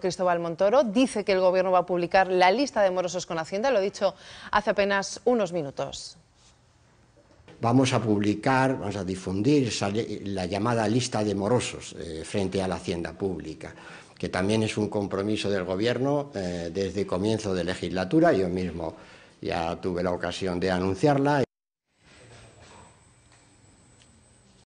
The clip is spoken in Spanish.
Cristóbal Montoro dice que el Gobierno va a publicar la lista de morosos con Hacienda, lo he dicho hace apenas unos minutos. Vamos a publicar, vamos a difundir la llamada lista de morosos eh, frente a la Hacienda Pública, que también es un compromiso del Gobierno eh, desde comienzo de legislatura. Yo mismo ya tuve la ocasión de anunciarla.